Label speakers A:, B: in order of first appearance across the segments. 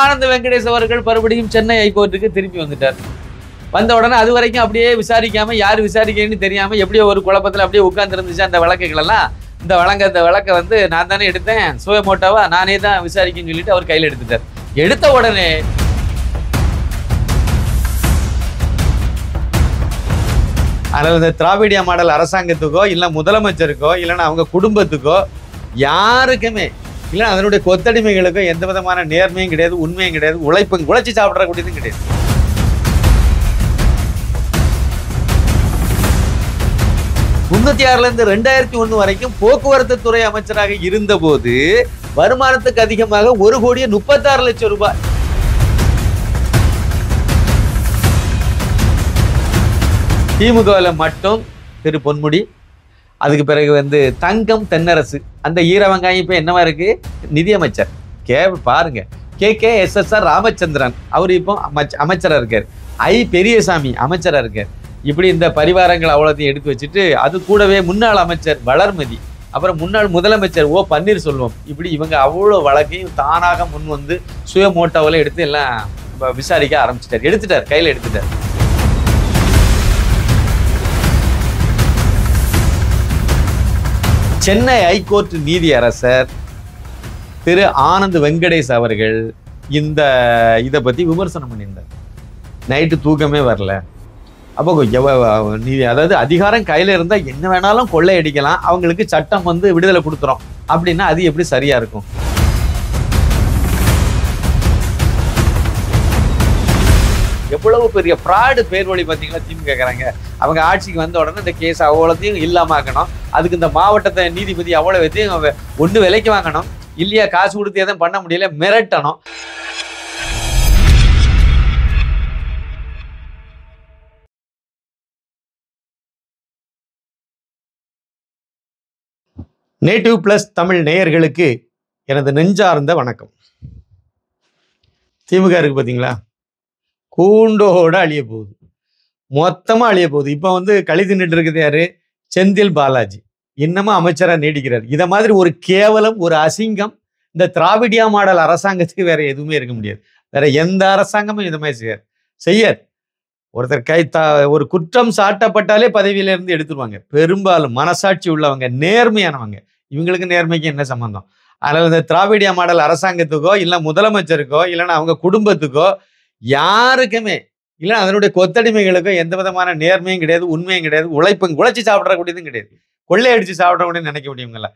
A: ஆனந்த வெங்கடேஷ் அவர்கள் மறுபடியும் சென்னை ஹைகோர்ட்டுக்கு திரும்பி வந்துட்டார் வந்த உடனே அது வரைக்கும் அப்படியே விசாரிக்காமல் யார் விசாரிக்கணும்னு தெரியாமல் எப்படியோ ஒரு குழப்பத்தில் அப்படியே உட்காந்துருந்துச்சு அந்த வழக்குகளெல்லாம் இந்த வழங்க இந்த வழக்கை வந்து நான் தானே எடுத்தேன் சுயமோட்டாவா நானே தான் விசாரிக்கேன்னு சொல்லிட்டு அவர் கையில் எடுத்துட்டார் எடுத்த உடனே அதில் இந்த திராவிடியா மாடல் அரசாங்கத்துக்கோ இல்லை முதலமைச்சருக்கோ இல்லைன்னா அவங்க குடும்பத்துக்கோ யாருக்குமே இல்லை அதனுடைய கொத்தடிமைகளுக்கும் எந்த விதமான நேர்மையும் கிடையாது உண்மையும் கிடையாது உழைப்பு உழைச்சி சாப்பிடக்கூடியதும் கிடையாது முன்னூத்தி ஆறுலேருந்து ரெண்டாயிரத்தி ஒன்று வரைக்கும் போக்குவரத்து துறை அமைச்சராக இருந்தபோது வருமானத்துக்கு அதிகமாக ஒரு கோடியே முப்பத்தாறு லட்சம் ரூபாய் திமுகவில் மட்டும் திரு பொன்முடி அதுக்கு பிறகு வந்து தங்கம் தென்னரசு அந்த ஈர வெங்காயம் இப்போ என்னவா இருக்கு நிதியமைச்சர் கே பாருங்க K K S S R Ramachandran அவர் இப்போ அமைச்ச அமைச்சராக இருக்கார் ஐ பெரியசாமி அமைச்சராக இருக்கார் இப்படி இந்த பரிவாரங்கள் அவ்வளோத்தையும் எடுத்து வச்சுட்டு அது கூடவே முன்னாள் அமைச்சர் வளர்மதி அப்புறம் முன்னாள் முதலமைச்சர் ஓ பன்னீர்செல்வம் இப்படி இவங்க அவ்வளோ வழக்கையும் தானாக முன் வந்து சுய மோட்டோவில் எடுத்து எல்லாம் விசாரிக்க ஆரம்பிச்சிட்டார் எடுத்துட்டார் கையில் எடுத்துட்டார் சென்னை ஹைகோர்ட் நீதியரசர் திரு ஆனந்த் வெங்கடேஷ் அவர்கள் இந்த இதை பற்றி விமர்சனம் பண்ணியிருந்தார் நைட்டு தூக்கமே வரல அப்போ நீதி அதாவது அதிகாரம் கையில் இருந்தால் என்ன வேணாலும் கொள்ளை அடிக்கலாம் அவங்களுக்கு சட்டம் வந்து விடுதலை கொடுத்துரும் அப்படின்னா அது எப்படி சரியாக இருக்கும் எவ்வளவு பெரிய ஃப்ராடு பேர் வழி பார்த்தீங்கன்னா திமுக கேட்குறாங்க அவங்க ஆட்சிக்கு வந்த உடனே இந்த கேஸ் அவ்வளோத்தையும் இல்லாமக்கணும் அதுக்கு இந்த மாவட்டத்தை நீதிபதி அவ்வளோ வச்சு ஒன்று விலைக்கு வாங்கணும் இல்லையா காசு கொடுத்து எதுவும் பண்ண முடியல மிரட்டணும் நேட்டிவ் பிளஸ் தமிழ் நேயர்களுக்கு எனது நெஞ்சார்ந்த வணக்கம் திமுக பார்த்தீங்களா கூண்டோட அழிய போகுது மொத்தமாக அழிய போகுது இப்போ வந்து களி தின்னுட்டு இருக்குது யாரு செந்தில் பாலாஜி இன்னமும் அமைச்சராக நீடிக்கிறார் இதை மாதிரி ஒரு கேவலம் ஒரு அசிங்கம் இந்த திராவிடியா மாடல் அரசாங்கத்துக்கு வேற எதுவுமே இருக்க முடியாது வேற எந்த அரசாங்கமும் இது மாதிரி செய்யாது செய்யாது ஒருத்தர் கை த ஒரு குற்றம் சாட்டப்பட்டாலே பதவியிலேருந்து எடுத்துருவாங்க பெரும்பாலும் மனசாட்சி உள்ளவங்க நேர்மையானவங்க இவங்களுக்கு நேர்மைக்கு என்ன சம்மந்தம் அதனால் இந்த திராவிடிய மாடல் அரசாங்கத்துக்கோ இல்லை முதலமைச்சருக்கோ இல்லைன்னா அவங்க குடும்பத்துக்கோ யாருக்குமே இல்லை அதனுடைய கொத்தடிமைகளுக்கும் எந்த விதமான நேர்மையும் கிடையாது உண்மையும் கிடையாது உழைப்பும் உழைச்சி சாப்பிடக்கூடியதும் கிடையாது கொள்ளையடிச்சு சாப்பிடக்கூடியதுன்னு நினைக்க முடியுங்களா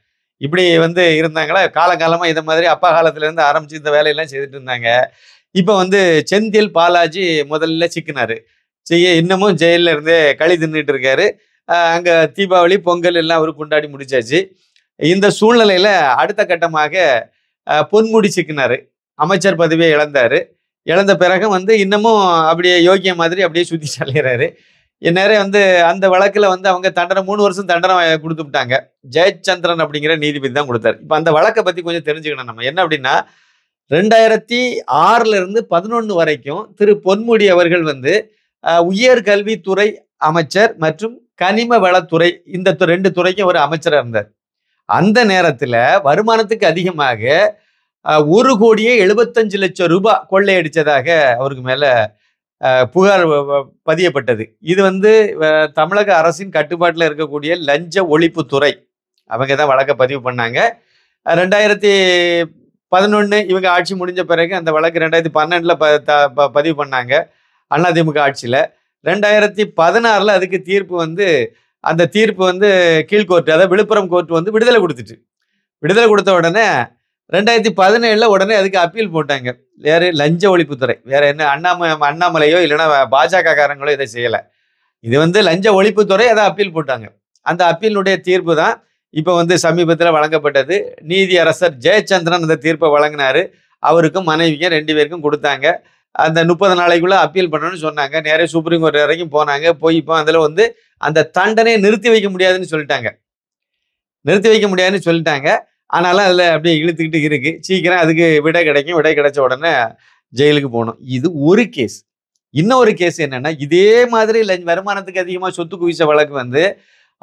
A: இப்படி வந்து இருந்தாங்களா காலங்காலமாக இதை மாதிரி அப்பா காலத்துலேருந்து ஆரம்பித்து இந்த வேலையெல்லாம் செய்துட்டு இருந்தாங்க இப்போ வந்து செந்தில் பாலாஜி முதல்ல சிக்கினார் செய்ய இன்னமும் ஜெயிலில் இருந்து களி தின்னுட்டு இருக்காரு அங்கே தீபாவளி பொங்கல் எல்லாம் அவர் கொண்டாடி முடிச்சாச்சு இந்த சூழ்நிலையில் அடுத்த கட்டமாக பொன்முடி சிக்கினார் அமைச்சர் பதவியை இழந்தார் இழந்த பிறகு வந்து இன்னமும் அப்படியே யோகிய மாதிரி அப்படியே சுத்தி சொல்லிடுறாரு இந்நேரம் வந்து அந்த வழக்கில் வந்து அவங்க தண்டனை மூணு வருஷம் தண்டனை கொடுத்துட்டாங்க ஜெயச்சந்திரன் அப்படிங்கிற நீதிபதி தான் கொடுத்தாரு இப்போ அந்த வழக்கை பற்றி கொஞ்சம் தெரிஞ்சுக்கணும் நம்ம என்ன அப்படின்னா ரெண்டாயிரத்தி ஆறுல இருந்து பதினொன்று வரைக்கும் திரு பொன்முடி அவர்கள் வந்து உயர் அமைச்சர் மற்றும் கனிம வளத்துறை இந்த ரெண்டு துறைக்கும் ஒரு அமைச்சராக இருந்தார் அந்த நேரத்தில் வருமானத்துக்கு அதிகமாக ஒரு கோடியே எழுபத்தஞ்சு லட்சம் ரூபாய் கொள்ளையடித்ததாக அவருக்கு மேலே புகார் பதியப்பட்டது இது வந்து தமிழக அரசின் கட்டுப்பாட்டில் இருக்கக்கூடிய லஞ்ச ஒழிப்புத்துறை அவங்க தான் வழக்கை பதிவு பண்ணாங்க ரெண்டாயிரத்தி பதினொன்று இவங்க ஆட்சி முடிஞ்ச பிறகு அந்த வழக்கு ரெண்டாயிரத்தி பன்னெண்டில் ப பதிவு பண்ணாங்க அதிமுக ஆட்சியில் ரெண்டாயிரத்தி பதினாறில் அதுக்கு தீர்ப்பு வந்து அந்த தீர்ப்பு வந்து கீழ்கோர்ட்டு அதாவது விழுப்புரம் கோர்ட்டு வந்து விடுதலை கொடுத்துட்டு விடுதலை கொடுத்த உடனே ரெண்டாயிரத்தி பதினேழில் உடனே அதுக்கு அப்பீல் போட்டாங்க வேறு லஞ்ச ஒழிப்புத்துறை வேற என்ன அண்ணாம அண்ணாமலையோ இல்லைன்னா பாஜக காரங்களோ இதை செய்யலை இது வந்து லஞ்ச ஒழிப்புத்துறை அதை அப்பீல் போட்டாங்க அந்த அப்பீலுடைய தீர்ப்பு தான் இப்போ வந்து சமீபத்தில் வழங்கப்பட்டது நீதியரசர் ஜெயச்சந்திரன் அந்த தீர்ப்பை வழங்கினார் அவருக்கும் மனைவிக்கும் ரெண்டு பேருக்கும் கொடுத்தாங்க அந்த முப்பது நாளைக்குள்ளே அப்பீல் பண்ணணும்னு சொன்னாங்க நேரே சுப்ரீம் கோர்ட் வரைக்கும் போனாங்க போய் இப்போ அதில் வந்து அந்த தண்டனையை நிறுத்தி வைக்க முடியாதுன்னு சொல்லிட்டாங்க நிறுத்தி வைக்க முடியாதுன்னு சொல்லிட்டாங்க ஆனாலும் அதில் அப்படியே இழுத்துக்கிட்டு இருக்குது சீக்கிரம் அதுக்கு விடை கிடைக்கும் விடை கிடைச்ச உடனே ஜெயிலுக்கு போகணும் இது ஒரு கேஸ் இன்னொரு கேஸ் என்னென்னா இதே மாதிரி லஞ்ச் வருமானத்துக்கு அதிகமாக சொத்து குவிச்ச வழக்கு வந்து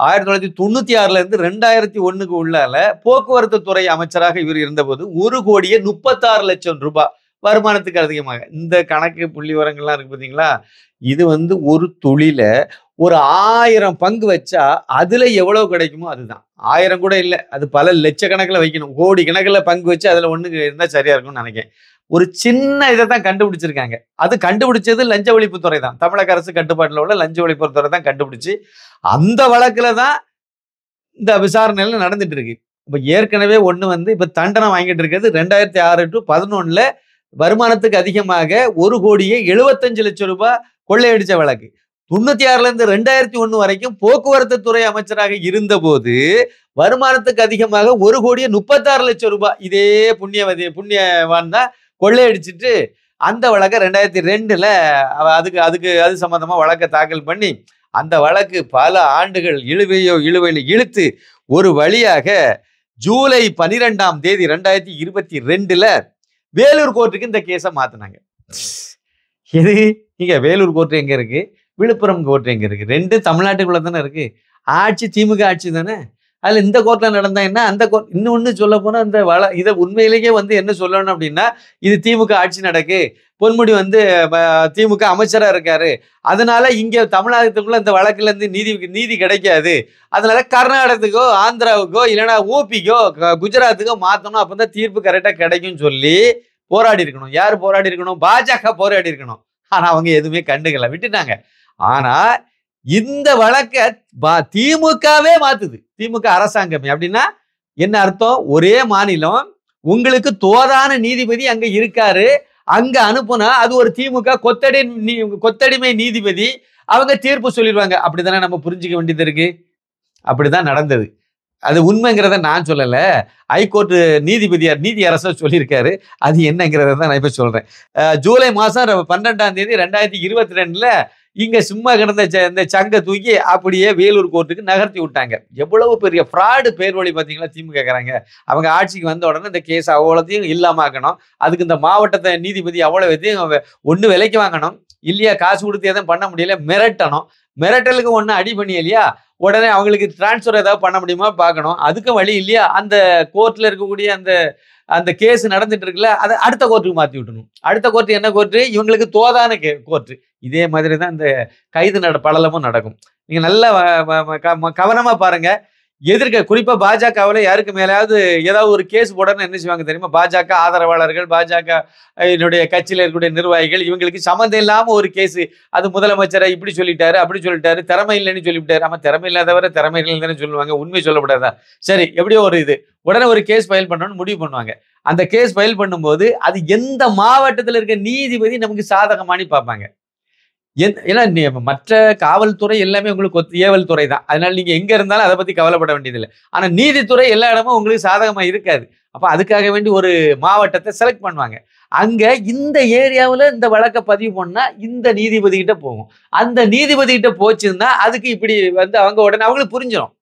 A: ஆயிரத்தி தொள்ளாயிரத்தி தொண்ணூற்றி ஆறுலேருந்து ரெண்டாயிரத்தி ஒன்றுக்கு உள்ளால போக்குவரத்து துறை அமைச்சராக இவர் இருந்தபோது ஒரு கோடியே முப்பத்தாறு லட்சம் ரூபாய் வருமானத்துக்கு அதிகமாக இந்த கணக்கு புள்ளி விவரங்கள்லாம் இருக்குது பார்த்தீங்களா இது வந்து ஒரு தொழிலை ஒரு ஆயிரம் பங்கு வச்சா அதில் எவ்வளோ கிடைக்குமோ அதுதான் ஆயிரம் கூட இல்லை அது பல லட்சக்கணக்கில் வைக்கணும் கோடி கணக்கில் பங்கு வச்சு அதில் ஒன்று இருந்தால் சரியாக இருக்கும்னு நினைக்கிறேன் ஒரு சின்ன இதை தான் கண்டுபிடிச்சிருக்காங்க அது கண்டுபிடிச்சது லஞ்ச ஒழிப்புத்துறை தான் தமிழக அரசு கட்டுப்பாட்டில் உள்ள லஞ்ச ஒழிப்புத்துறை தான் கண்டுபிடிச்சு அந்த வழக்கில் தான் இந்த விசாரணையில் நடந்துட்டு இருக்கு இப்போ ஏற்கனவே ஒன்று வந்து இப்போ தண்டனை வாங்கிட்டு இருக்கிறது ரெண்டாயிரத்தி ஆறு டு பதினொன்றில் வருமானத்துக்கு அதிகமாக ஒரு கோடியே எழுபத்தஞ்சு லட்சம் ரூபாய் கொள்ளையடிச்ச வழக்கு தொண்ணூத்தி ஆறுல இருந்து ரெண்டாயிரத்தி ஒன்னு வரைக்கும் போக்குவரத்து துறை அமைச்சராக இருந்த போது வருமானத்துக்கு அதிகமாக ஒரு கோடியே முப்பத்தாறு லட்சம் ரூபாய் இதே புண்ணியவதி புண்ணியவான் தான் கொள்ளையடிச்சிட்டு அந்த வழக்கை ரெண்டாயிரத்தி ரெண்டுல அதுக்கு அதுக்கு அது சம்பந்தமா வழக்கை தாக்கல் பண்ணி அந்த வழக்கு பல ஆண்டுகள் இழுவையோ இழுவையில இழுத்து ஒரு வழியாக ஜூலை பனிரெண்டாம் தேதி ரெண்டாயிரத்தி இருபத்தி ரெண்டுல வேலூர் கோர்ட்டுக்கு இந்த கேஸை மாத்தினாங்க இது இங்க வேலூர் கோர்ட்டு எங்க இருக்கு விழுப்புரம் கோர்ட் எங்கே இருக்குது ரெண்டு தமிழ்நாட்டுக்குள்ளே தானே இருக்குது ஆட்சி திமுக ஆட்சி தானே அதில் இந்த கோர்ட்டில் நடந்தால் என்ன அந்த கோர்ட் இன்னொன்று சொல்ல போனால் இந்த வள இதை உண்மையிலேயே வந்து என்ன சொல்லணும் அப்படின்னா இது திமுக ஆட்சி நடக்கு பொன்முடி வந்து திமுக அமைச்சராக இருக்காரு அதனால இங்கே தமிழகத்துக்குள்ளே இந்த வழக்குலேருந்து நீதி நீதி கிடைக்காது அதனால கர்நாடகத்துக்கோ ஆந்திராவுக்கோ இல்லைனா ஓபிக்கோ குஜராத்துக்கோ மாற்றணும் அப்போ தான் தீர்ப்பு கரெக்டாக கிடைக்கும்னு சொல்லி போராடி இருக்கணும் யார் போராடி இருக்கணும் பாஜக போராடி இருக்கணும் ஆனால் அவங்க எதுவுமே கண்டுக்கல விட்டுட்டாங்க ஆனா இந்த வழக்க திமுகவே மாத்துது திமுக அரசாங்கம் அப்படின்னா என்ன அர்த்தம் ஒரே மாநிலம் உங்களுக்கு தோதான நீதிபதி அங்க இருக்காரு அங்க அனுப்புனா அது ஒரு திமுக கொத்தடி கொத்தடிமை நீதிபதி அவங்க தீர்ப்பு சொல்லிடுவாங்க அப்படிதானே நம்ம புரிஞ்சுக்க வேண்டியது இருக்கு அப்படிதான் நடந்தது அது உண்மைங்கிறத நான் சொல்லலை ஹைகோர்ட் நீதிபதியார் நீதி அரசர் சொல்லியிருக்காரு அது என்னங்கிறத தான் நான் இப்ப சொல்கிறேன் ஜூலை மாதம் பன்னெண்டாம் தேதி ரெண்டாயிரத்தி இருபத்தி ரெண்டில் இங்கே சும்மா கிடந்த இந்த சங்கை தூக்கி அப்படியே வேலூர் கோர்ட்டுக்கு நகர்த்தி விட்டாங்க எவ்வளவு பெரிய ஃப்ராடு பேர் வழி பார்த்தீங்களா திமுக கேட்குறாங்க அவங்க ஆட்சிக்கு வந்த உடனே இந்த கேஸ் அவ்வளோத்தையும் ஆக்கணும் அதுக்கு இந்த மாவட்டத்தை நீதிபதி அவ்வளோ இதையும் ஒன்று விலைக்கு வாங்கணும் இல்லையா காசு கொடுத்து எதுவும் பண்ண முடியல மிரட்டணும் மிரட்டலுக்கு ஒன்றும் அடி பண்ணியலையா உடனே அவங்களுக்கு டிரான்ஸ்ஃபர் ஏதாவது பண்ண முடியுமா பார்க்கணும் அதுக்கும் வழி இல்லையா அந்த கோர்ட்டில் இருக்கக்கூடிய அந்த அந்த கேஸ் நடந்துட்டு இருக்குல்ல அதை அடுத்த கோர்ட்டுக்கு மாற்றி விட்டணும் அடுத்த கோர்ட்டு என்ன கோர்ட்டு இவங்களுக்கு தோதான கே கோர்ட்டு இதே மாதிரி தான் இந்த கைது நட படலமும் நடக்கும் நீங்கள் நல்லா கவனமாக பாருங்கள் எதிர்க்க குறிப்பா பாஜகவில் யாருக்கு மேலாவது ஏதாவது ஒரு கேஸ் போடணும்னு என்ன செய்வாங்க தெரியுமா பாஜக ஆதரவாளர்கள் பாஜக என்னுடைய கட்சியில் இருக்கக்கூடிய நிர்வாகிகள் இவங்களுக்கு சம்மந்தம் இல்லாமல் ஒரு கேஸ் அது முதலமைச்சரை இப்படி சொல்லிட்டாரு அப்படி சொல்லிட்டாரு திறமை இல்லைன்னு சொல்லிவிட்டாரு நம்ம திறமை இல்லாதவரை திறமை இல்லைன்னு சொல்லுவாங்க உண்மை சொல்லப்படாதான் சரி எப்படியோ ஒரு இது உடனே ஒரு கேஸ் ஃபைல் பண்ணணும்னு முடிவு பண்ணுவாங்க அந்த கேஸ் ஃபைல் பண்ணும்போது அது எந்த மாவட்டத்தில் இருக்க நீதிபதி நமக்கு சாதகமானி பார்ப்பாங்க ஏன்னா மற்ற காவல்துறை எல்லாமே உங்களுக்கு ஏவல் துறை தான் அதனால நீங்க எங்க இருந்தாலும் அதை பத்தி கவலைப்பட வேண்டியதில்லை ஆனா நீதித்துறை எல்லா இடமும் உங்களுக்கு சாதகமா இருக்காது அப்ப அதுக்காக வேண்டி ஒரு மாவட்டத்தை செலக்ட் பண்ணுவாங்க அங்க இந்த ஏரியாவில் இந்த வழக்கை பதிவு பண்ணா இந்த நீதிபதி கிட்ட போகும் அந்த நீதிபதி கிட்ட போச்சுன்னா அதுக்கு இப்படி வந்து அவங்க உடனே அவங்களுக்கு புரிஞ்சிடும்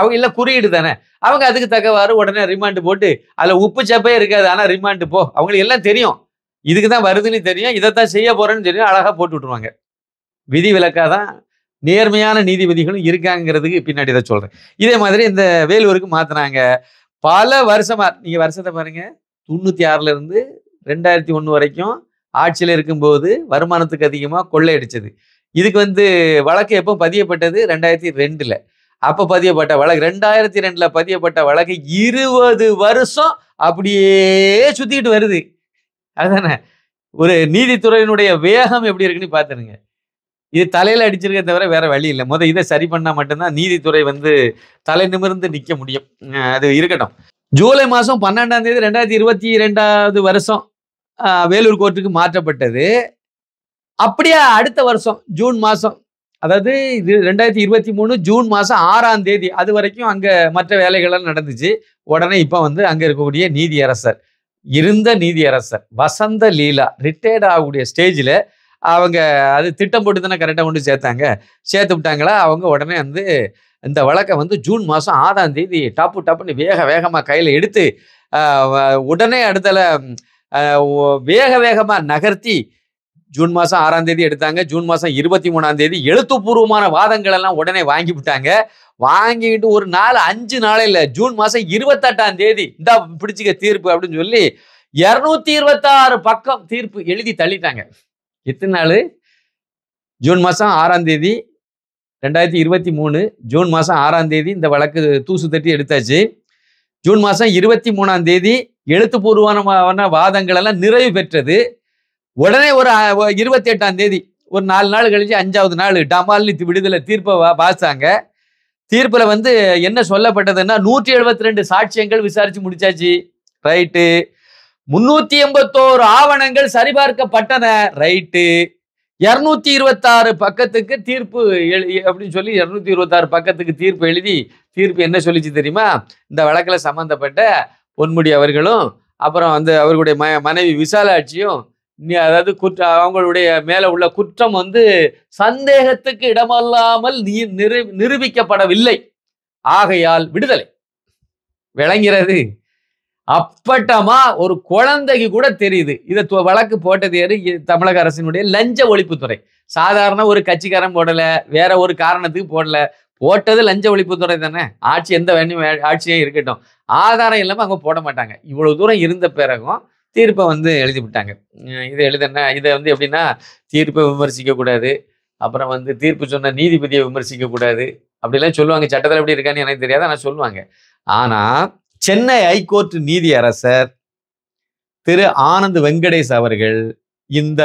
A: அவங்க இல்லை குறியீடு தானே அவங்க அதுக்கு தகவாறு உடனே ரிமாண்டு போட்டு அதில் உப்பு சப்பே இருக்காது ஆனால் ரிமாண்டு போ அவங்களுக்கு எல்லாம் தெரியும் இதுக்கு தான் வருதுன்னு தெரியும் இதைத்தான் செய்ய போறேன்னு தெரியும் அழகாக போட்டு விட்டுருவாங்க விதி விலக்காக தான் நேர்மையான நீதிபதிகளும் இருக்காங்கிறதுக்கு பின்னாடி தான் சொல்கிறேன் இதே மாதிரி இந்த வேலூருக்கு மாற்றினாங்க பல வருஷமாக நீங்கள் வருஷத்தை பாருங்கள் தொண்ணூற்றி ஆறுலேருந்து ரெண்டாயிரத்தி ஒன்று வரைக்கும் ஆட்சியில் இருக்கும்போது வருமானத்துக்கு அதிகமாக கொள்ளையடிச்சது இதுக்கு வந்து வழக்கு எப்போ பதியப்பட்டது ரெண்டாயிரத்தி ரெண்டில் அப்போ பதியப்பட்ட வழக்கு ரெண்டாயிரத்தி ரெண்டில் பதியப்பட்ட வழக்கு இருபது வருஷம் அப்படியே சுற்றிக்கிட்டு வருது அதுதானே ஒரு நீதித்துறையினுடைய வேகம் எப்படி இருக்குன்னு பார்த்துருங்க இது தலையில் அடிச்சிருக்க தவிர வேற வழி இல்லை முத இதை சரி பண்ணால் மட்டும்தான் நீதித்துறை வந்து தலை நிமிர்ந்து நிற்க முடியும் அது இருக்கட்டும் ஜூலை மாதம் பன்னெண்டாம் தேதி ரெண்டாயிரத்தி இருபத்தி ரெண்டாவது வருஷம் வேலூர் கோர்ட்டுக்கு மாற்றப்பட்டது அப்படியே அடுத்த வருஷம் ஜூன் மாதம் அதாவது இது ரெண்டாயிரத்தி இருபத்தி மூணு ஜூன் மாதம் ஆறாம் தேதி அது வரைக்கும் அங்கே மற்ற வேலைகள்லாம் நடந்துச்சு உடனே இப்போ வந்து அங்கே இருக்கக்கூடிய நீதியரசர் இருந்த நீதியரசர் வசந்த லீலா ரிட்டையர்ட் ஆகக்கூடிய ஸ்டேஜில் அவங்க அது திட்டம் போட்டு தானே கரெக்டாக கொண்டு சேர்த்தாங்க சேர்த்து விட்டாங்களா அவங்க உடனே வந்து இந்த வழக்கை வந்து ஜூன் மாதம் ஆதாம் தேதி டாப்பு டாப்புன்னு வேக வேகமாக கையில் எடுத்து உடனே அடுத்தல வேக வேகமாக நகர்த்தி ஜூன் மாதம் ஆறாம் தேதி எடுத்தாங்க ஜூன் மாதம் இருபத்தி மூணாம் தேதி எழுத்துப்பூர்வமான வாதங்கள் எல்லாம் உடனே வாங்கி விட்டாங்க வாங்கிட்டு ஒரு நாள் அஞ்சு நாளே இல்லை ஜூன் மாதம் இருபத்தெட்டாம் தேதி இந்த பிடிச்சிக்க தீர்ப்பு அப்படின்னு சொல்லி இரநூத்தி இருபத்தாறு பக்கம் தீர்ப்பு எழுதி தள்ளிட்டாங்க எத்தனை நாள் ஜூன் மாதம் ஆறாம் தேதி ரெண்டாயிரத்தி இருபத்தி மூணு ஜூன் மாதம் ஆறாம் தேதி இந்த வழக்கு தூசு தட்டி எடுத்தாச்சு ஜூன் மாதம் இருபத்தி மூணாம் தேதி எழுத்துப்பூர்வமான வாதங்கள் எல்லாம் நிறைவு பெற்றது உடனே ஒரு இருபத்தி எட்டாம் தேதி ஒரு நாலு நாள் கழிச்சு அஞ்சாவது நாள் நித்து விடுதலை தீர்ப்பை பாசாங்க தீர்ப்பில் வந்து என்ன சொல்லப்பட்டதுன்னா நூற்றி எழுபத்தி ரெண்டு சாட்சியங்கள் விசாரித்து முடிச்சாச்சு ரைட்டு முன்னூத்தி எண்பத்தோரு ஆவணங்கள் சரிபார்க்கப்பட்டன ரைட்டு இருநூத்தி இருபத்தாறு பக்கத்துக்கு தீர்ப்பு எழு அப்படின்னு சொல்லி இருநூத்தி இருபத்தாறு பக்கத்துக்கு தீர்ப்பு எழுதி தீர்ப்பு என்ன சொல்லிச்சு தெரியுமா இந்த வழக்கில் சம்மந்தப்பட்ட பொன்முடி அவர்களும் அப்புறம் வந்து அவர்களுடைய ம மனைவி விசாலாட்சியும் அதாவது குற்ற அவங்களுடைய மேலே உள்ள குற்றம் வந்து சந்தேகத்துக்கு இடமல்லாமல் நீ நிரூபிக்கப்படவில்லை ஆகையால் விடுதலை விளங்கிறது அப்பட்டமா ஒரு குழந்தைக்கு கூட தெரியுது இதை வழக்கு போட்டது யாரு தமிழக அரசினுடைய லஞ்ச ஒழிப்புத்துறை சாதாரண ஒரு கட்சிக்காரன் போடல வேற ஒரு காரணத்துக்கு போடல போட்டது லஞ்ச ஒழிப்புத்துறை தானே ஆட்சி எந்த வேணும் ஆட்சியே இருக்கட்டும் ஆதாரம் இல்லாமல் அவங்க போட மாட்டாங்க இவ்வளவு தூரம் இருந்த பிறகும் தீர்ப்பை வந்து எழுதி விட்டாங்க இதை எழுதுனா இதை வந்து எப்படின்னா தீர்ப்பை விமர்சிக்கக்கூடாது அப்புறம் வந்து தீர்ப்பு சொன்ன நீதிபதியை விமர்சிக்கக்கூடாது அப்படிலாம் சொல்லுவாங்க சட்டத்தில் எப்படி இருக்கான்னு எனக்கு தெரியாது ஆனால் சொல்லுவாங்க ஆனால் சென்னை ஐகோர்ட் நீதியரசர் திரு ஆனந்த் வெங்கடேஷ் அவர்கள் இந்த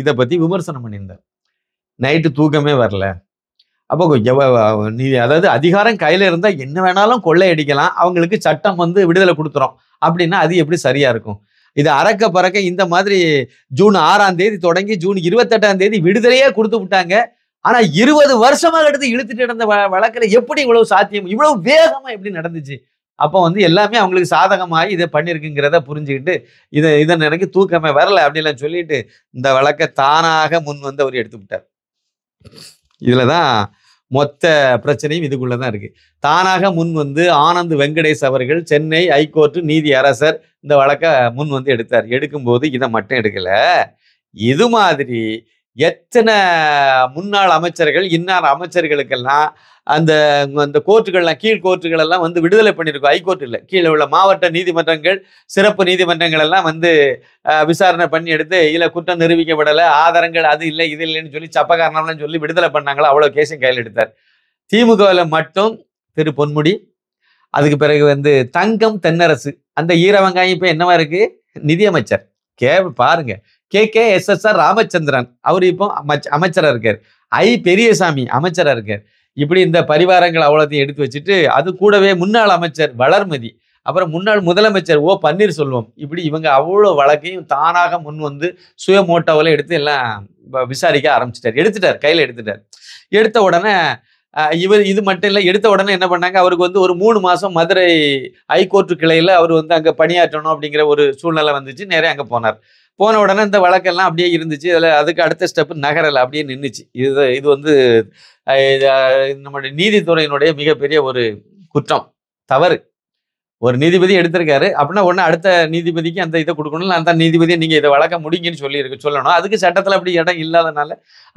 A: இதை பற்றி விமர்சனம் பண்ணியிருந்தார் நைட்டு தூக்கமே வரல அப்போ நீதி அதாவது அதிகாரம் கையில் இருந்தால் என்ன வேணாலும் கொள்ளையடிக்கலாம் அவங்களுக்கு சட்டம் வந்து விடுதலை கொடுத்துரும் அப்படின்னா அது எப்படி சரியாக இருக்கும் இது அறக்க பறக்க இந்த மாதிரி ஜூன் ஆறாம் தேதி தொடங்கி ஜூன் இருபத்தெட்டாம் தேதி விடுதலையே கொடுத்து விட்டாங்க ஆனால் இருபது வருஷமாக எடுத்து இழுத்துட்டு நடந்த வழக்கில் எப்படி இவ்வளவு சாத்தியம் இவ்வளவு வேகமாக எப்படி நடந்துச்சு அப்போ வந்து எல்லாமே அவங்களுக்கு சாதகமாகி இதை பண்ணியிருக்குங்கிறத புரிஞ்சுக்கிட்டு இதை இதை நினைக்க தூக்கமே வரலை அப்படின்லாம் சொல்லிட்டு இந்த வழக்கை தானாக முன் வந்து அவர் எடுத்துக்கிட்டார் இதில் தான் மொத்த பிரச்சனையும் இதுக்குள்ளே தான் இருக்குது தானாக முன் வந்து ஆனந்த் வெங்கடேஷ் அவர்கள் சென்னை ஐகோர்ட்டு நீதி அரசர் இந்த வழக்கை முன் வந்து எடுத்தார் எடுக்கும்போது இதை மட்டும் எடுக்கலை இது மாதிரி எத்தனை முன்னாள் அமைச்சர்கள் இன்னார் அமைச்சர்களுக்கெல்லாம் அந்த அந்த கோர்ட்டுகள்லாம் கீழ் கோர்ட்டுகள் எல்லாம் வந்து விடுதலை பண்ணியிருக்கோம் ஹைகோர்ட் இல்லை கீழே உள்ள மாவட்ட நீதிமன்றங்கள் சிறப்பு நீதிமன்றங்கள் எல்லாம் வந்து விசாரணை பண்ணி எடுத்து இதில் குற்றம் நிரூபிக்கப்படலை ஆதாரங்கள் அது இல்லை இது இல்லைன்னு சொல்லி சப்பகாரணம்லாம் சொல்லி விடுதலை பண்ணாங்களோ அவ்வளோ கேஸும் கையில் எடுத்தார் திமுகவில் மட்டும் திரு பொன்முடி அதுக்கு பிறகு வந்து தங்கம் தென்னரசு அந்த ஈரவங்காயம் இப்போ என்னவா இருக்கு நிதியமைச்சர் கே பாருங்க K K S S R Ramachandran அவர் இப்போ அமைச்சராக இருக்கார் ஐ பெரியசாமி அமைச்சராக இருக்கார் இப்படி இந்த பரிவாரங்கள் அவ்வளோத்தையும் எடுத்து வச்சுட்டு அது கூடவே முன்னாள் அமைச்சர் வளர்மதி அப்புறம் முன்னாள் முதலமைச்சர் ஓ பன்னீர்செல்வம் இப்படி இவங்க அவ்வளோ வழக்கையும் தானாக முன் வந்து சுய மோட்டோவில் எடுத்து எல்லாம் விசாரிக்க ஆரம்பிச்சிட்டார் எடுத்துட்டார் கையில் எடுத்துட்டார் எடுத்த உடனே இவர் இது மட்டும் இல்லை எடுத்த உடனே என்ன பண்ணாங்க அவருக்கு வந்து ஒரு மூணு மாதம் மதுரை ஹைகோர்ட்டு கிளையில் அவர் வந்து அங்கே பணியாற்றணும் அப்படிங்கிற ஒரு சூழ்நிலை வந்துச்சு நேரே அங்கே போனார் போன உடனே இந்த வழக்கெல்லாம் அப்படியே இருந்துச்சு அதில் அதுக்கு அடுத்த ஸ்டெப்பு நகரலை அப்படியே நின்றுச்சு இது இது வந்து நம்முடைய நீதித்துறையினுடைய மிகப்பெரிய ஒரு குற்றம் தவறு ஒரு நீதிபதி எடுத்திருக்காரு அப்படின்னா ஒன்று அடுத்த நீதிபதிக்கு அந்த இதை கொடுக்கணும் அந்த நீதிபதியை நீங்கள் இதை வழக்க முடியுங்கன்னு சொல்லியிருக்கு சொல்லணும் அதுக்கு சட்டத்தில் அப்படி இடம் இல்லாதனால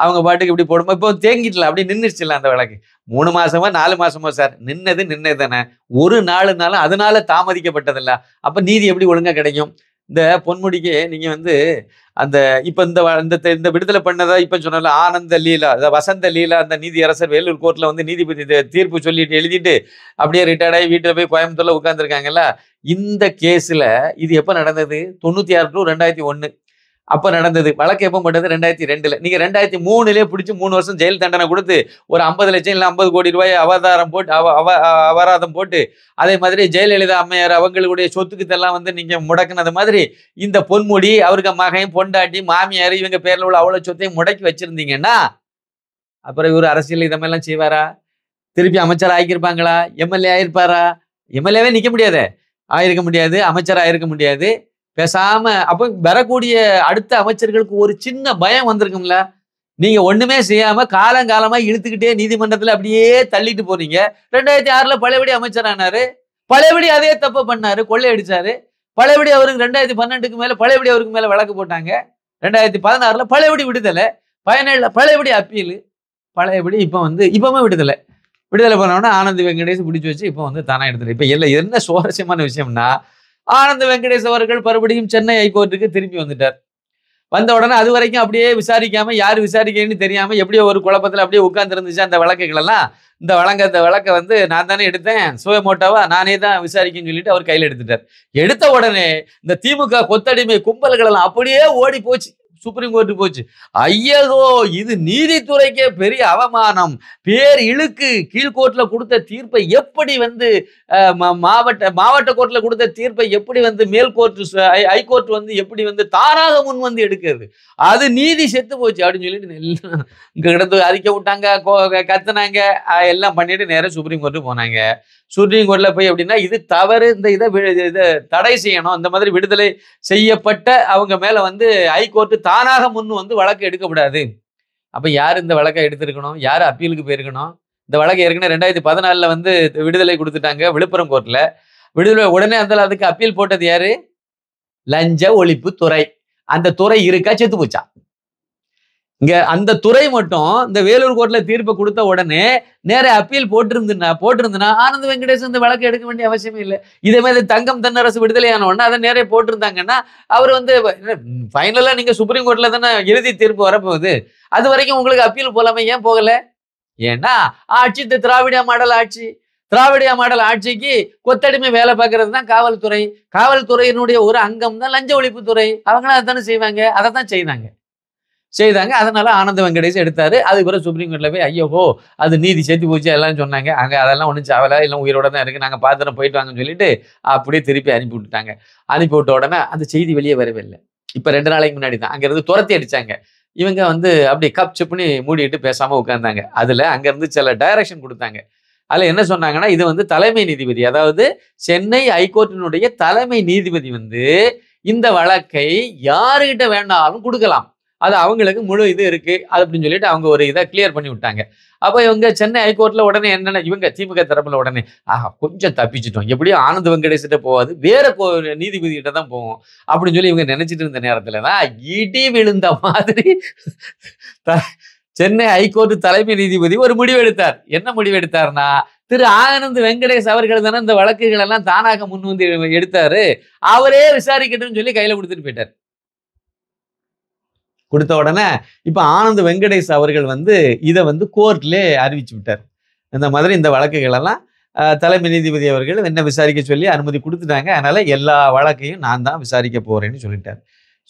A: அவங்க பாட்டுக்கு இப்படி போடும்போது இப்போ தேங்கிட்டல அப்படி நின்றுச்சுல அந்த வழக்கு மூணு மாசமோ நாலு மாசமோ சார் நின்னது நின்னது தானே ஒரு நாளுனாலும் அதனால தாமதிக்கப்பட்டதில்ல அப்போ நீதி எப்படி ஒழுங்காக கிடைக்கும் இந்த பொன்முடிக்கு நீங்க வந்து அந்த இப்ப இந்த இந்த விடுதலை பண்ணதா இப்ப சொன்னல ஆனந்த லீலா அந்த வசந்த லீலா அந்த நீதியரசர் வேலூர் கோர்ட்ல வந்து நீதிபதி தீர்ப்பு சொல்லிட்டு எழுதிட்டு அப்படியே ரிட்டையர்ட் ஆகி வீட்டில் போய் கோயம்புத்தூர்ல உட்கார்ந்துருக்காங்கல்ல இந்த கேஸ்ல இது எப்ப நடந்தது தொண்ணூத்தி ஆறு டு ரெண்டாயிரத்தி ஒன்னு அப்போ நடந்தது வழக்கு எப்போ போட்டது ரெண்டாயிரத்தி ரெண்டில் நீங்கள் ரெண்டாயிரத்தி மூணுலேயே பிடிச்சி மூணு வருஷம் ஜெயில் தண்டனை கொடுத்து ஒரு ஐம்பது லட்சம் இல்லை ஐம்பது கோடி ரூபாய் அவதாரம் போட்டு அவ அவ அபராதம் போட்டு அதே மாதிரி ஜெயலலிதா அம்மையார் அவங்களுடைய சொத்துக்கு இதெல்லாம் வந்து நீங்கள் முடக்கினது மாதிரி இந்த பொன்முடி அவருக்கு மகையும் பொண்டாட்டி மாமியார் இவங்க பேரில் உள்ள அவ்வளோ சொத்தையும் முடக்கி வச்சுருந்தீங்கன்னா அப்புறம் இவர் அரசியல் இதமெல்லாம் செய்வாரா திருப்பி அமைச்சர் ஆகியிருப்பாங்களா எம்எல்ஏ ஆகியிருப்பாரா எம்எல்ஏவே நிற்க முடியாதே ஆயிருக்க முடியாது அமைச்சராக இருக்க முடியாது பேசாம அப்போ வரக்கூடிய அடுத்த அமைச்சர்களுக்கு ஒரு சின்ன பயம் வந்திருக்கும்ல நீங்க ஒண்ணுமே செய்யாம காலங்காலமா இழுத்துக்கிட்டே நீதிமன்றத்துல அப்படியே தள்ளிட்டு போறீங்க ரெண்டாயிரத்தி ஆறுல பழையபடி அமைச்சரானாரு பழையபடி அதே தப்பு பண்ணாரு கொள்ளையடிச்சாரு பழையபடி அவருக்கு ரெண்டாயிரத்தி பன்னெண்டுக்கு மேல பழையபடி அவருக்கு மேல வழக்கு போட்டாங்க ரெண்டாயிரத்தி பதினாறுல பழையபடி விடுதலை பயனில் பழையபடி அப்பீல் பழையபடி இப்போ வந்து இப்பவுமே விடுதலை விடுதலை பண்ணோன்னா ஆனந்த் வெங்கடேஷ் பிடிச்சி வச்சு இப்போ வந்து தானா எடுத்துட்டு இப்போ இல்லை என்ன சுவாரஸ்யமான விஷயம்னா ஆனந்த வெங்கடேஷ் அவர்கள் மறுபடியும் சென்னை ஹைகோர்ட்டுக்கு திரும்பி வந்துட்டார் வந்த உடனே அது வரைக்கும் அப்படியே விசாரிக்காம யார் விசாரிக்கிறேன்னு தெரியாம எப்படியோ ஒரு குழப்பத்தில் அப்படியே உட்காந்துருந்துச்சு அந்த வழக்குகளெல்லாம் இந்த வழங்க இந்த வழக்கை வந்து நான் தானே எடுத்தேன் சுயமோட்டாவா நானே தான் விசாரிக்கன்னு சொல்லிட்டு அவர் கையில் எடுத்துட்டார் எடுத்த உடனே இந்த திமுக கொத்தடிமை கும்பல்களெல்லாம் அப்படியே ஓடி போச்சு சுப்ரீம் கோர்ட்டு போச்சு ஐயதோ இது நீதித்துறைக்கே பெரிய அவமானம் பேர் இழுக்கு கீழ்கோர்ட்ல கொடுத்த தீர்ப்பை எப்படி வந்து மாவட்ட மாவட்ட கோர்ட்ல கொடுத்த தீர்ப்பை எப்படி வந்து மேல் கோர்ட் ஹைகோர்ட் வந்து எப்படி வந்து தானாக முன் வந்து எடுக்கிறது அது நீதி செத்து போச்சு அப்படின்னு சொல்லிட்டு எல்லாம் இங்கே கிடந்து அதிக்க விட்டாங்க கத்துனாங்க எல்லாம் பண்ணிட்டு நேராக சுப்ரீம் கோர்ட்டு போனாங்க சுப்ரீம் கோர்ட்டில் போய் அப்படின்னா இது தவறு இந்த இதை இதை தடை செய்யணும் அந்த மாதிரி விடுதலை செய்யப்பட்ட அவங்க மேலே வந்து ஹைகோர்ட் தானாக முன் வந்து வழக்கு எடுக்கப்படாது அப்போ யார் இந்த வழக்கை எடுத்திருக்கணும் யார் அப்பீலுக்கு போயிருக்கணும் இந்த வழக்கு ஏற்கனவே ரெண்டாயிரத்தி பதினாலில் வந்து விடுதலை கொடுத்துட்டாங்க விழுப்புரம் கோர்ட்டில் விடுதலை உடனே அந்த அதுக்கு அப்பீல் போட்டது யாரு லஞ்ச ஒழிப்பு துறை அந்த துறை இருக்கா செத்து போச்சான் இங்க அந்த துறை மட்டும் இந்த வேலூர் கோர்ட்ல தீர்ப்பு கொடுத்த உடனே நேர அப்பீல் போட்டிருந்தா போட்டிருந்தா ஆனந்த் வெங்கடேஷ் இந்த வழக்கு எடுக்க வேண்டிய அவசியமே இல்லை இதே மாதிரி தங்கம் தென்னரசு விடுதலையான உடனே அதை நேரே போட்டிருந்தாங்கன்னா அவர் வந்து ஃபைனலா நீங்க சுப்ரீம் கோர்ட்ல தானே இறுதி தீர்ப்பு வரப்போகுது அது வரைக்கும் உங்களுக்கு அப்பீல் போலாம ஏன் போகல ஏன்னா ஆட்சி திராவிட மாடல் ஆட்சி திராவிட மாடல் ஆட்சிக்கு கொத்தடிமை வேலை பார்க்கறது தான் காவல்துறை காவல்துறையினுடைய ஒரு அங்கம் தான் லஞ்ச ஒழிப்புத்துறை அவங்களும் அதை தானே செய்வாங்க அதை தான் செய்தாங்க செய்தாங்க அதனால ஆனந்த வெங்கடேஷ் எடுத்தார் அதுக்கப்புறம் சுப்ரீம் கோர்ட்டில் போய் ஐயோஹோ அது நீதி சேர்த்து போச்சு எல்லாம் சொன்னாங்க அங்கே அதெல்லாம் ஒன்றும் சாவல எல்லாம் உயிரோட தான் இருக்குது நாங்கள் பாத்திரம் போயிட்டு வாங்கன்னு சொல்லிட்டு அப்படியே திருப்பி அனுப்பி விட்டுட்டாங்க அனுப்பி விட்ட உடனே அந்த செய்தி வெளியே வரவே இல்லை இப்போ ரெண்டு நாளைக்கு முன்னாடி தான் அங்கேருந்து துரத்தி அடிச்சாங்க இவங்க வந்து அப்படி கப் சிப்புன்னு மூடிட்டு பேசாமல் உட்காந்தாங்க அதில் அங்கேருந்து சில டைரக்ஷன் கொடுத்தாங்க அதில் என்ன சொன்னாங்கன்னா இது வந்து தலைமை நீதிபதி அதாவது சென்னை ஹைகோர்ட்டினுடைய தலைமை நீதிபதி வந்து இந்த வழக்கை யாருக்கிட்ட வேண்டாலும் கொடுக்கலாம் அது அவங்களுக்கு முழு இது இருக்கு அது அப்படின்னு சொல்லிட்டு அவங்க ஒரு இதை கிளியர் பண்ணி விட்டாங்க அப்போ இவங்க சென்னை ஹைகோர்ட்ல உடனே என்னன்னா இவங்க திமுக தரப்புல உடனே ஆஹா கொஞ்சம் தப்பிச்சிட்டோம் எப்படியும் ஆனந்த வெங்கடேசிட்ட போவாது வேற நீதிபதி கிட்ட தான் போவோம் அப்படின்னு சொல்லி இவங்க நினைச்சிட்டு இருந்த நேரத்துல தான் இடி விழுந்த மாதிரி சென்னை ஹைகோர்ட் தலைமை நீதிபதி ஒரு முடிவு எடுத்தார் என்ன முடிவு எடுத்தார்னா திரு ஆனந்த் வெங்கடேஷ் அவர்கள் தானே இந்த வழக்குகள் எல்லாம் தானாக முன் வந்து எடுத்தாரு அவரே விசாரிக்கட்டும்னு சொல்லி கையில கொடுத்துட்டு போயிட்டார் கொடுத்த உடனே இப்போ ஆனந்த் வெங்கடேஷ் அவர்கள் வந்து இதை வந்து கோர்ட்லேயே அறிவிச்சு விட்டார் இந்த மாதிரி இந்த வழக்குகளெல்லாம் தலைமை நீதிபதி அவர்கள் என்ன விசாரிக்க சொல்லி அனுமதி கொடுத்துட்டாங்க அதனால் எல்லா வழக்கையும் நான் தான் விசாரிக்க போகிறேன்னு சொல்லிட்டார்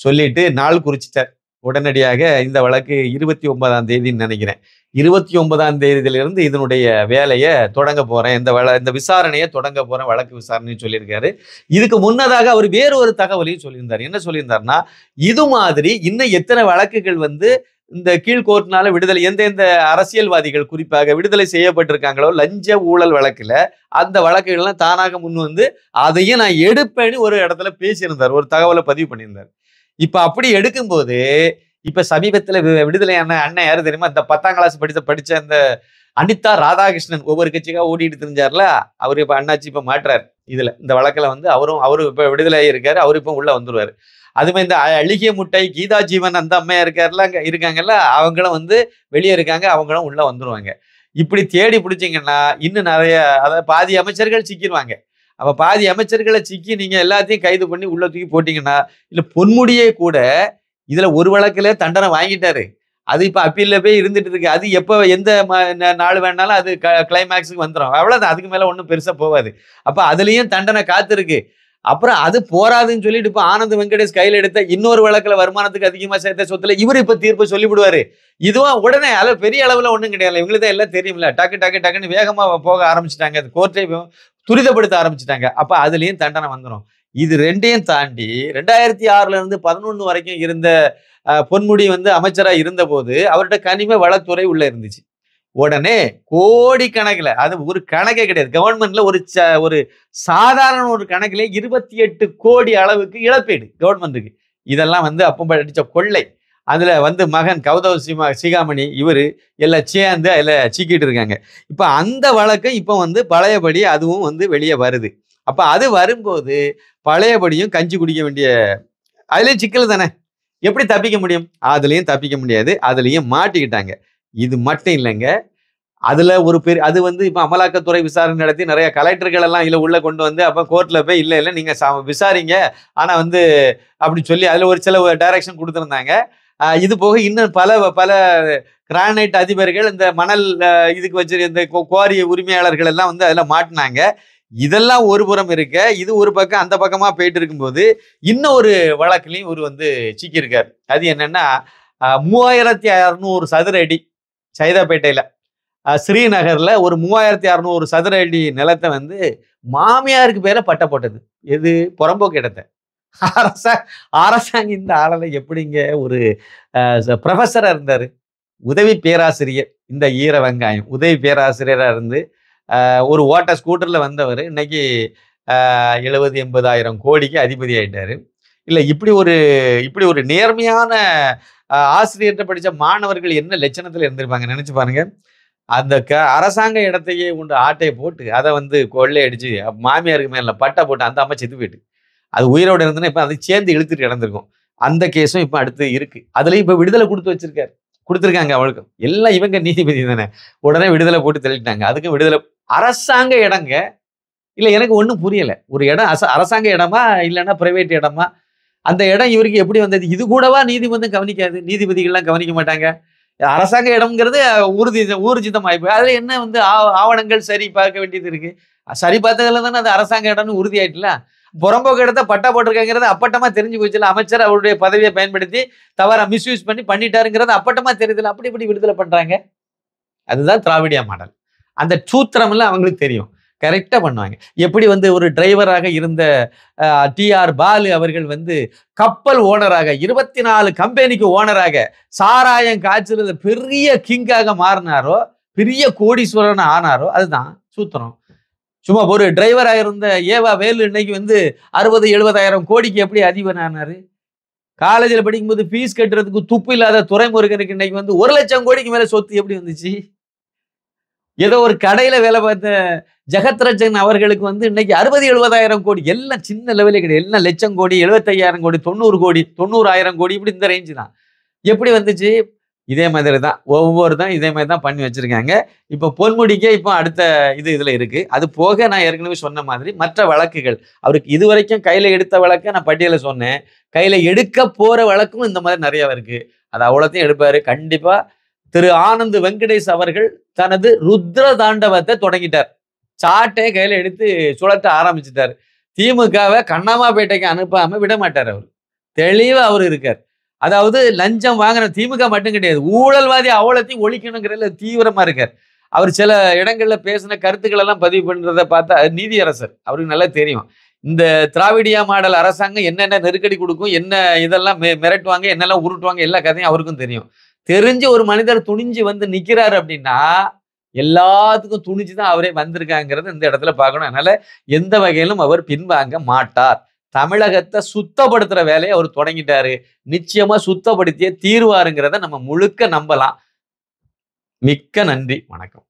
A: சொல்லிட்டு நாள் குறிச்சிட்டார் உடனடியாக இந்த வழக்கு இருபத்தி ஒன்பதாம் தேதின்னு நினைக்கிறேன் இருபத்தி ஒன்பதாம் தேதியிலிருந்து இதனுடைய வேலையை தொடங்க போகிறேன் இந்த வள இந்த விசாரணையை தொடங்க போகிறேன் வழக்கு விசாரணைன்னு சொல்லியிருக்காரு இதுக்கு முன்னதாக அவர் வேறு ஒரு தகவலையும் சொல்லியிருந்தார் என்ன சொல்லியிருந்தார்னா இது மாதிரி இன்னும் எத்தனை வழக்குகள் வந்து இந்த கீழ்கோர்ட்னால விடுதலை எந்த எந்த அரசியல்வாதிகள் குறிப்பாக விடுதலை செய்யப்பட்டிருக்காங்களோ லஞ்ச ஊழல் வழக்கில் அந்த வழக்குகள்லாம் தானாக முன் வந்து அதையும் நான் எடுப்பேன்னு ஒரு இடத்துல பேசியிருந்தார் ஒரு தகவலை பதிவு பண்ணியிருந்தார் இப்ப அப்படி எடுக்கும்போது இப்ப சமீபத்துல விடுதலையான அண்ணன் யாரு தெரியுமா இந்த பத்தாம் கிளாஸ் படித்த படிச்ச அந்த அனிதா ராதாகிருஷ்ணன் ஒவ்வொரு கட்சிக்காக ஓடிட்டு தெரிஞ்சார்ல அவர் இப்ப அண்ணாச்சி இப்ப மாற்றார் இதுல இந்த வழக்கில் வந்து அவரும் அவரு இப்ப விடுதலையாக இருக்காரு அவரு இப்ப உள்ள வந்துருவாரு அதுமே இந்த அழுகிய முட்டை கீதா ஜீவன் அந்த அம்மையா இருக்காருல அங்க இருக்காங்கல்ல அவங்களும் வந்து வெளியே இருக்காங்க அவங்களும் உள்ள வந்துருவாங்க இப்படி தேடி பிடிச்சிங்கன்னா இன்னும் நிறைய அதாவது பாதி அமைச்சர்கள் சிக்கிடுவாங்க அப்போ பாதி அமைச்சர்களை சிக்கி நீங்கள் எல்லாத்தையும் கைது பண்ணி உள்ள தூக்கி போட்டிங்கன்னா இல்லை பொன்முடியே கூட இதில் ஒரு வழக்கில் தண்டனை வாங்கிட்டாரு அது இப்போ அப்பீலில் போய் இருந்துட்டு இருக்கு அது எப்போ எந்த நாள் வேணாலும் அது க கிளைமேக்ஸுக்கு வந்துடும் அவ்வளோ அதுக்கு மேலே ஒன்றும் பெருசாக போகாது அப்போ அதுலேயும் தண்டனை காத்திருக்கு அப்புறம் அது போராதுன்னு சொல்லிட்டு இப்போ ஆனந்த் வெங்கடேஷ் கையில் எடுத்த இன்னொரு வழக்கில் வருமானத்துக்கு அதிகமாக சேர்த்த சொத்துல இவர் இப்போ தீர்ப்பு சொல்லிவிடுவார் இதுவும் உடனே அளவு பெரிய அளவில் ஒன்றும் கிடையாது இவங்களுக்கு தான் எல்லாம் தெரியும்ல டக்கு டக்கு டக்குன்னு வேகமாக போக ஆரம்பிச்சிட்டாங்க அது கோர்ட்டை துரிதப்படுத்த ஆரம்பிச்சிட்டாங்க அப்போ அதுலேயும் தண்டனை வந்துடும் இது ரெண்டையும் தாண்டி ரெண்டாயிரத்தி ஆறுல இருந்து பதினொன்று வரைக்கும் இருந்த பொன்முடி வந்து அமைச்சராக இருந்தபோது அவர்கிட்ட கனிம வளத்துறை உள்ள இருந்துச்சு உடனே கோடி கணக்கில் அது ஒரு கணக்கே கிடையாது கவர்மெண்ட்ல ஒரு ச ஒரு சாதாரண ஒரு கணக்கிலே இருபத்தி எட்டு கோடி அளவுக்கு இழப்பீடு கவர்மெண்ட்டுக்கு இதெல்லாம் வந்து அப்போ அடித்த கொள்ளை அதில் வந்து மகன் கௌதவ சிமா சிகாமணி இவர் எல்லாம் சேர்ந்து அதில் சீக்கிட்டு இருக்காங்க இப்போ அந்த வழக்கம் இப்போ வந்து பழையபடி அதுவும் வந்து வெளியே வருது அப்போ அது வரும்போது பழையபடியும் கஞ்சி குடிக்க வேண்டிய அதுலேயும் சிக்கல் தானே எப்படி தப்பிக்க முடியும் அதுலேயும் தப்பிக்க முடியாது அதுலேயும் மாட்டிக்கிட்டாங்க இது மட்டும் இல்லைங்க அதில் ஒரு பெரிய அது வந்து இப்போ அமலாக்கத்துறை விசாரணை நடத்தி நிறைய கலெக்டர்கள் எல்லாம் இதில் உள்ளே கொண்டு வந்து அப்போ கோர்ட்டில் போய் இல்லை இல்லை நீங்கள் சா விசாரிங்க ஆனால் வந்து அப்படி சொல்லி அதில் ஒரு சில டைரக்ஷன் கொடுத்துருந்தாங்க இது போக இன்னும் பல பல கிரானைட் அதிபர்கள் இந்த மணல் இதுக்கு வச்சு இந்த குவாரி உரிமையாளர்கள் எல்லாம் வந்து அதில் மாட்டினாங்க இதெல்லாம் ஒரு புறம் இருக்க இது ஒரு பக்கம் அந்த பக்கமாக போயிட்டு இருக்கும்போது இன்னொரு வழக்குலையும் இவர் வந்து சிக்கியிருக்கார் அது என்னென்னா மூவாயிரத்தி அறநூறு சதுர அடி சைதாப்பேட்டையில் ஸ்ரீநகரில் ஒரு மூவாயிரத்தி அறநூறு சதுர அடி நிலத்தை வந்து மாமியாருக்கு பேரை பட்டை போட்டது எது புறம்போக்கு இடத்தை அரச அரசாங்க இந்த ஆளலை எப்படிங்க ஒரு ப்ரொஃபஸராக இருந்தார் உதவி பேராசிரியர் இந்த ஈர வெங்காயம் உதவி பேராசிரியராக இருந்து ஒரு ஓட்ட ஸ்கூட்டரில் வந்தவர் இன்னைக்கு எழுபது எண்பதாயிரம் கோடிக்கு அதிபதி ஆகிட்டார் இல்லை இப்படி ஒரு இப்படி ஒரு நேர்மையான ஆசிரியர்கிட்ட படித்த மாணவர்கள் என்ன லட்சணத்தில் இருந்திருப்பாங்க நினச்சி பாருங்கள் அந்த க அரசாங்க இடத்தையே உண்டு ஆட்டையை போட்டு அதை வந்து கொள்ளையடிச்சு மாமியாருக்கு மேலே பட்டை போட்டு அந்த அம்மா செத்து போயிட்டு அது உயிரோடு இருந்ததுன்னா இப்போ அதை சேர்ந்து இழுத்துட்டு இழந்திருக்கும் அந்த கேஸும் இப்போ அடுத்து இருக்குது அதுலேயும் இப்போ விடுதலை கொடுத்து வச்சிருக்காரு கொடுத்துருக்காங்க அவளுக்கு எல்லாம் இவங்க நீதிபதி தானே உடனே விடுதலை போட்டு தள்ளிட்டாங்க அதுக்கும் விடுதலை அரசாங்க இடங்க இல்லை எனக்கு ஒன்றும் புரியலை ஒரு இடம் அச அரசாங்க இடமா இல்லைன்னா ப்ரைவேட் இடமா அந்த இடம் இவருக்கு எப்படி வந்தது இது கூடவா நீதிமன்றம் கவனிக்காது நீதிபதிகள்லாம் கவனிக்க மாட்டாங்க அரசாங்க இடம்ங்கிறது ஊர்ஜி ஊர்ஜிதம் ஆயிப்போம் அதில் என்ன வந்து ஆவணங்கள் சரி பார்க்க வேண்டியது இருக்குது சரி பார்த்ததுல தானே அது அரசாங்க இடம்னு உறுதி ஆயிட்டுல புறம்போக்கு இடத்த பட்டா போட்டிருக்காங்கிறது அப்பட்டமா தெரிஞ்சு போச்சுல அமைச்சர் அவருடைய பதவியை பயன்படுத்தி தவறாக மிஸ்யூஸ் பண்ணி பண்ணிட்டாருங்கிறது அப்பட்டமா தெரியுதுல அப்படி இப்படி விடுதலை பண்றாங்க அதுதான் திராவிடியா மாடல் அந்த சூத்திரமெல்லாம் அவங்களுக்கு தெரியும் கரெக்டாக பண்ணுவாங்க எப்படி வந்து ஒரு டிரைவராக இருந்த டிஆர் பாலு அவர்கள் வந்து கப்பல் ஓனராக இருபத்தி நாலு கம்பெனிக்கு ஓனராக சாராயம் காய்ச்சல் பெரிய கிங்காக மாறினாரோ பெரிய கோடீஸ்வரன் ஆனாரோ அதுதான் சூத்திரம் சும்மா ஒரு டிரைவராக இருந்த ஏவா வேலு இன்னைக்கு வந்து அறுபது எழுபதாயிரம் கோடிக்கு எப்படி அதிபர் காலேஜில் படிக்கும்போது ஃபீஸ் கட்டுறதுக்கு துப்பு இல்லாத துறைமுருகனுக்கு இன்னைக்கு வந்து ஒரு லட்சம் கோடிக்கு மேலே சொத்து எப்படி வந்துச்சு ஏதோ ஒரு கடையில் வேலை பார்த்த ஜெகத்ரஜன் அவர்களுக்கு வந்து இன்னைக்கு அறுபது எழுபதாயிரம் கோடி எல்லாம் சின்ன லெவலே கிடையாது எல்லாம் லட்சம் கோடி எழுபத்தையாயிரம் கோடி தொண்ணூறு கோடி தொண்ணூறாயிரம் கோடி இப்படி இந்த ரேஞ்சு தான் எப்படி வந்துச்சு இதே மாதிரி தான் ஒவ்வொரு தான் இதே மாதிரி தான் பண்ணி வச்சுருக்காங்க இப்போ பொன்முடிக்கே இப்போ அடுத்த இது இதில் இருக்குது அது போக நான் ஏற்கனவே சொன்ன மாதிரி மற்ற வழக்குகள் அவருக்கு இது வரைக்கும் கையில் எடுத்த வழக்கை நான் பட்டியலில் சொன்னேன் கையில் எடுக்க போகிற வழக்கும் இந்த மாதிரி நிறையா இருக்குது அது அவ்வளோத்தையும் எடுப்பார் கண்டிப்பாக திரு ஆனந்த் வெங்கடேஷ் அவர்கள் தனது ருத்ர தாண்டவத்தை தொடங்கிட்டார் சாட்டை கையில் எடுத்து சுழட்ட ஆரம்பிச்சிட்டார் திமுகவை பேட்டைக்கு அனுப்பாமல் விட மாட்டார் அவர் தெளிவாக அவர் இருக்கார் அதாவது லஞ்சம் வாங்குற திமுக மட்டும் கிடையாது ஊழல்வாதி அவ்வளோத்தையும் ஒழிக்கணுங்கிறதுல தீவிரமாக இருக்கார் அவர் சில இடங்களில் பேசின கருத்துக்கள் எல்லாம் பதிவு பண்ணுறத பார்த்தா நீதியரசர் அவருக்கு நல்லா தெரியும் இந்த திராவிடியா மாடல் அரசாங்கம் என்னென்ன நெருக்கடி கொடுக்கும் என்ன இதெல்லாம் மிரட்டுவாங்க என்னெல்லாம் உருட்டுவாங்க எல்லா கதையும் அவருக்கும் தெரியும் தெரிஞ்ச ஒரு மனிதர் துணிஞ்சு வந்து நிற்கிறாரு அப்படின்னா எல்லாத்துக்கும் துணிஞ்சு தான் அவரே வந்திருக்காங்கிறது இந்த இடத்துல பார்க்கணும் அதனால எந்த வகையிலும் அவர் பின்வாங்க மாட்டார் தமிழகத்தை சுத்தப்படுத்துகிற வேலையை அவர் தொடங்கிட்டாரு நிச்சயமாக சுத்தப்படுத்திய தீர்வாருங்கிறத நம்ம முழுக்க நம்பலாம் மிக்க நன்றி வணக்கம்